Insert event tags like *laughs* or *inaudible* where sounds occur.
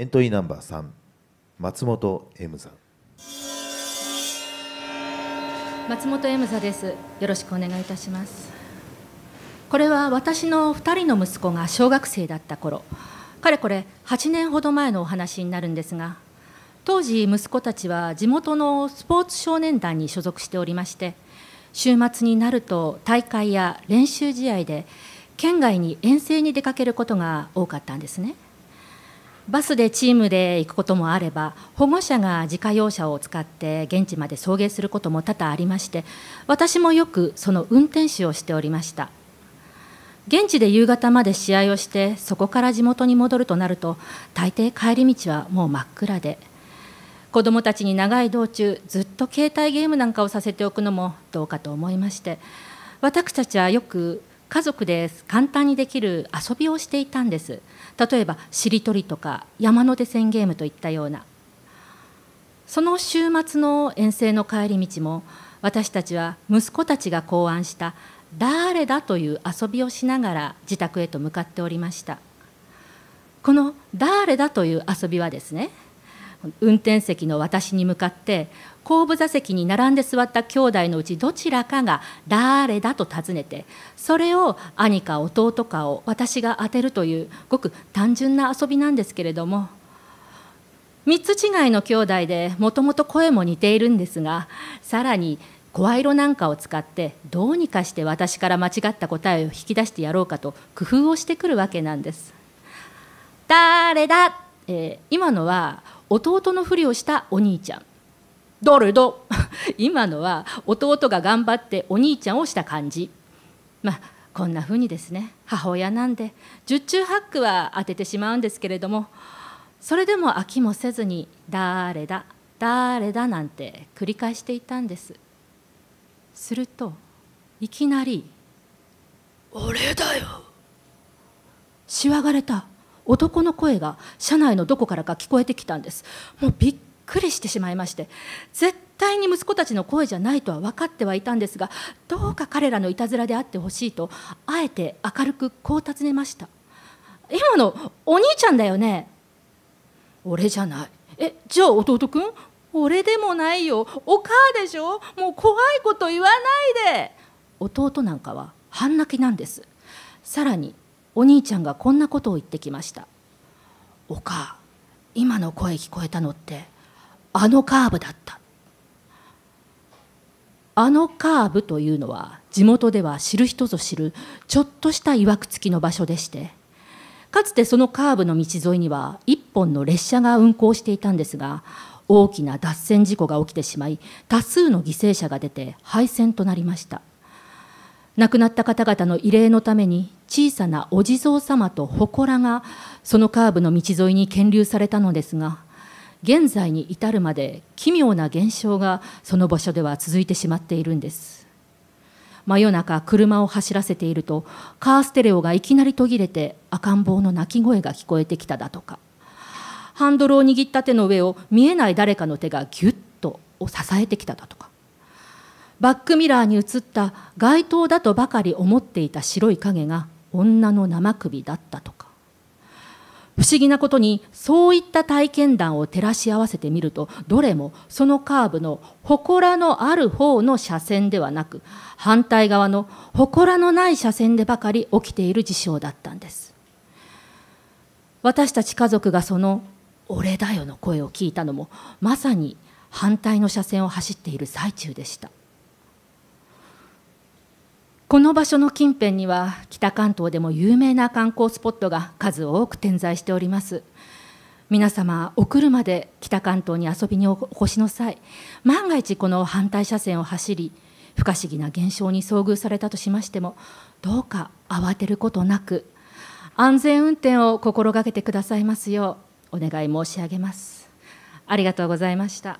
エントリーナンバー3松本エムザ松本エムザですよろしくお願いいたしますこれは私の2人の息子が小学生だった頃かれこれ8年ほど前のお話になるんですが当時息子たちは地元のスポーツ少年団に所属しておりまして週末になると大会や練習試合で県外に遠征に出かけることが多かったんですね。バスでチームで行くこともあれば保護者が自家用車を使って現地まで送迎することも多々ありまして私もよくその運転手をしておりました現地で夕方まで試合をしてそこから地元に戻るとなると大抵帰り道はもう真っ暗で子どもたちに長い道中ずっと携帯ゲームなんかをさせておくのもどうかと思いまして私たちはよく家族で簡単にできる遊びをしていたんです例えばしりとりとか山手線ゲームといったようなその週末の遠征の帰り道も私たちは息子たちが考案した「誰だ」という遊びをしながら自宅へと向かっておりましたこの「誰だ」という遊びはですね運転席の私に向かって後部座席に並んで座った兄弟のうちどちらかが「誰だ?」と尋ねてそれを兄か弟かを私が当てるというごく単純な遊びなんですけれども3つ違いの兄弟でもともと声も似ているんですがさらに声色なんかを使ってどうにかして私から間違った答えを引き出してやろうかと工夫をしてくるわけなんです。誰だ、えー、今のは弟のふりをしたお兄ちゃん *laughs* 今のは弟が頑張ってお兄ちゃんをした感じまあこんなふうにですね母親なんで十中八九は当ててしまうんですけれどもそれでも飽きもせずに「誰だ誰だ」なんて繰り返していたんですするといきなり「俺だよ」しわがれた。男の声が車内のどこからか聞こえてきたんですもうびっくりしてしまいまして絶対に息子たちの声じゃないとは分かってはいたんですがどうか彼らのいたずらであってほしいとあえて明るくこう尋ねました今のお兄ちゃんだよね俺じゃないえじゃあ弟くん俺でもないよお母でしょもう怖いこと言わないで弟なんかは半泣きなんですさらにお兄ちゃんがこんなことを言ってきました「おか今の声聞こえたのってあのカーブだった」あのカーブというのは地元では知る人ぞ知るちょっとしたいわくつきの場所でしてかつてそのカーブの道沿いには1本の列車が運行していたんですが大きな脱線事故が起きてしまい多数の犠牲者が出て廃線となりました亡くなった方々の慰霊のために小さなお地蔵様と祠がそのカーブの道沿いに建立されたのですが現在に至るまで奇妙な現象がその場所では続いてしまっているんです真夜中車を走らせているとカーステレオがいきなり途切れて赤ん坊の泣き声が聞こえてきただとかハンドルを握った手の上を見えない誰かの手がぎゅっと支えてきただとかバックミラーに映った街灯だとばかり思っていた白い影が女の生首だったとか不思議なことにそういった体験談を照らし合わせてみるとどれもそのカーブの祠のある方の車線ではなく反対側の祠のない車線でばかり起きている事象だったんです私たち家族がその「俺だよ」の声を聞いたのもまさに反対の車線を走っている最中でしたこの場所の近辺には北関東でも有名な観光スポットが数多く点在しております皆様お車で北関東に遊びにお越しの際万が一この反対車線を走り不可思議な現象に遭遇されたとしましてもどうか慌てることなく安全運転を心がけてくださいますようお願い申し上げますありがとうございました